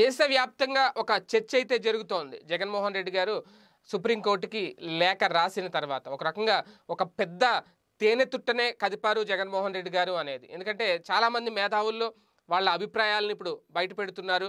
దేశవ్యాప్తంగా ఒక చర్చ అయితే జరుగుతోంది జగన్మోహన్ రెడ్డి గారు సుప్రీంకోర్టుకి లేఖ రాసిన తర్వాత ఒక రకంగా ఒక పెద్ద తేనె తుట్టనే కదిపారు జగన్మోహన్ రెడ్డి గారు అనేది ఎందుకంటే చాలామంది మేధావుల్లో వాళ్ళ అభిప్రాయాలను ఇప్పుడు బయట పెడుతున్నారు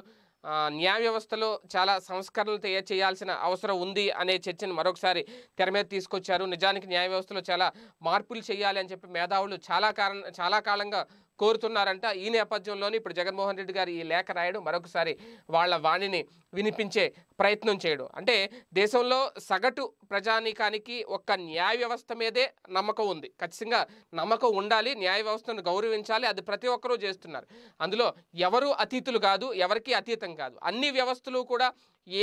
న్యాయ వ్యవస్థలో చాలా సంస్కరణలు తయారు చేయాల్సిన అవసరం ఉంది అనే చర్చను మరొకసారి తెర మీద తీసుకొచ్చారు నిజానికి న్యాయ వ్యవస్థలో చాలా మార్పులు చేయాలి అని చెప్పి మేధావులు చాలా కారణ చాలా కాలంగా కోరుతున్నారంట ఈ నేపథ్యంలోనే ఇప్పుడు జగన్మోహన్ రెడ్డి గారు ఈ లేఖ రాయడం మరొకసారి వాళ్ళ వాణిని వినిపించే ప్రయత్నం చేయడం అంటే దేశంలో సగటు ప్రజానీకానికి ఒక్క న్యాయ వ్యవస్థ మీదే నమ్మకం ఉంది ఖచ్చితంగా నమ్మకం ఉండాలి న్యాయ వ్యవస్థను గౌరవించాలి అది ప్రతి ఒక్కరూ చేస్తున్నారు అందులో ఎవరు అతీతులు కాదు ఎవరికి అతీతం కాదు అన్ని వ్యవస్థలు కూడా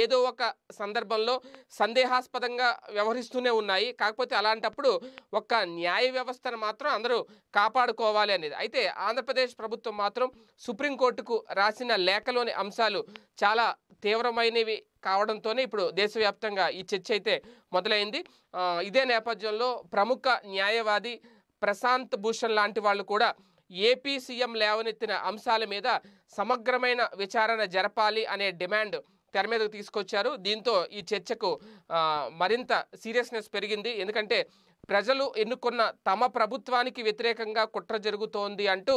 ఏదో ఒక సందర్భంలో సందేహాస్పదంగా వ్యవహరిస్తూనే ఉన్నాయి కాకపోతే అలాంటప్పుడు ఒక్క న్యాయ వ్యవస్థను మాత్రం అందరూ కాపాడుకోవాలి అనేది అయితే ఆంధ్రప్రదేశ్ ప్రభుత్వం మాత్రం సుప్రీంకోర్టుకు రాసిన లేఖలోని అంశాలు చాలా తీవ్రమైనవి కావడంతోనే ఇప్పుడు దేశవ్యాప్తంగా ఈ చర్చ అయితే మొదలైంది ఇదే నేపథ్యంలో ప్రముఖ న్యాయవాది ప్రశాంత్ భూషణ్ లాంటి వాళ్ళు కూడా ఏపీ సీఎం లేవనెత్తిన అంశాల మీద సమగ్రమైన విచారణ జరపాలి అనే డిమాండ్ తెర మీదకు తీసుకొచ్చారు దీంతో ఈ చర్చకు మరింత సీరియస్నెస్ పెరిగింది ఎందుకంటే ప్రజలు ఎన్నుకున్న తమ ప్రభుత్వానికి వ్యతిరేకంగా కుట్ర జరుగుతోంది అంటూ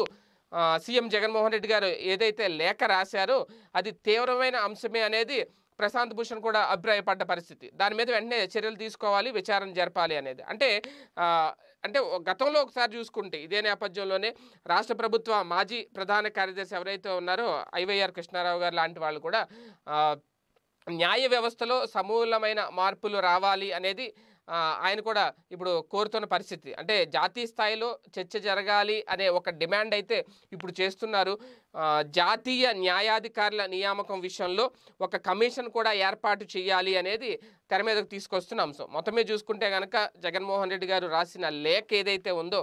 సీఎం జగన్మోహన్ రెడ్డి గారు ఏదైతే లేఖ రాశారో అది తీవ్రమైన అంశమే అనేది ప్రశాంత్ భూషణ్ కూడా అభిప్రాయపడ్డ పరిస్థితి దాని మీద వెంటనే చర్యలు తీసుకోవాలి విచారణ జరపాలి అనేది అంటే అంటే గతంలో ఒకసారి చూసుకుంటే ఇదే నేపథ్యంలోనే రాష్ట్ర ప్రభుత్వ మాజీ ప్రధాన కార్యదర్శి ఎవరైతే ఉన్నారో ఐవైఆర్ కృష్ణారావు గారు లాంటి వాళ్ళు కూడా న్యాయ వ్యవస్థలో సమూలమైన మార్పులు రావాలి అనేది ఆయన కూడా ఇప్పుడు కోరుతున్న పరిస్థితి అంటే జాతీయ స్థాయిలో చర్చ జరగాలి అనే ఒక డిమాండ్ అయితే ఇప్పుడు చేస్తున్నారు జాతీయ న్యాయాధికారుల నియామకం విషయంలో ఒక కమిషన్ కూడా ఏర్పాటు చేయాలి అనేది తెర మీదకు తీసుకొస్తున్న అంశం మొత్తమే చూసుకుంటే కనుక జగన్మోహన్ రెడ్డి గారు రాసిన లేఖ ఏదైతే ఉందో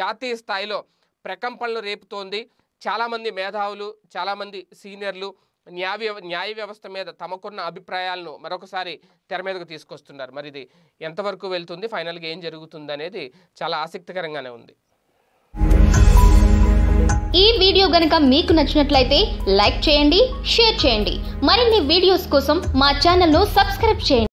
జాతీయ స్థాయిలో ప్రకంపనలు రేపుతోంది చాలామంది మేధావులు చాలామంది సీనియర్లు న్యాయ న్యాయ వ్యవస్థ మీద తమకున్న అభిప్రాయాలను మరొకసారి తెర మీదకు తీసుకొస్తున్నారు మరి ఇది ఎంతవరకు వెళ్తుంది ఫైనల్గా ఏం జరుగుతుంది అనేది చాలా ఆసక్తికరంగానే ఉంది ఈ వీడియో గనక మీకు నచ్చినట్లయితే లైక్ చేయండి షేర్ చేయండి మరిన్ని వీడియోస్ కోసం మా ఛానల్ను సబ్స్క్రైబ్ చేయండి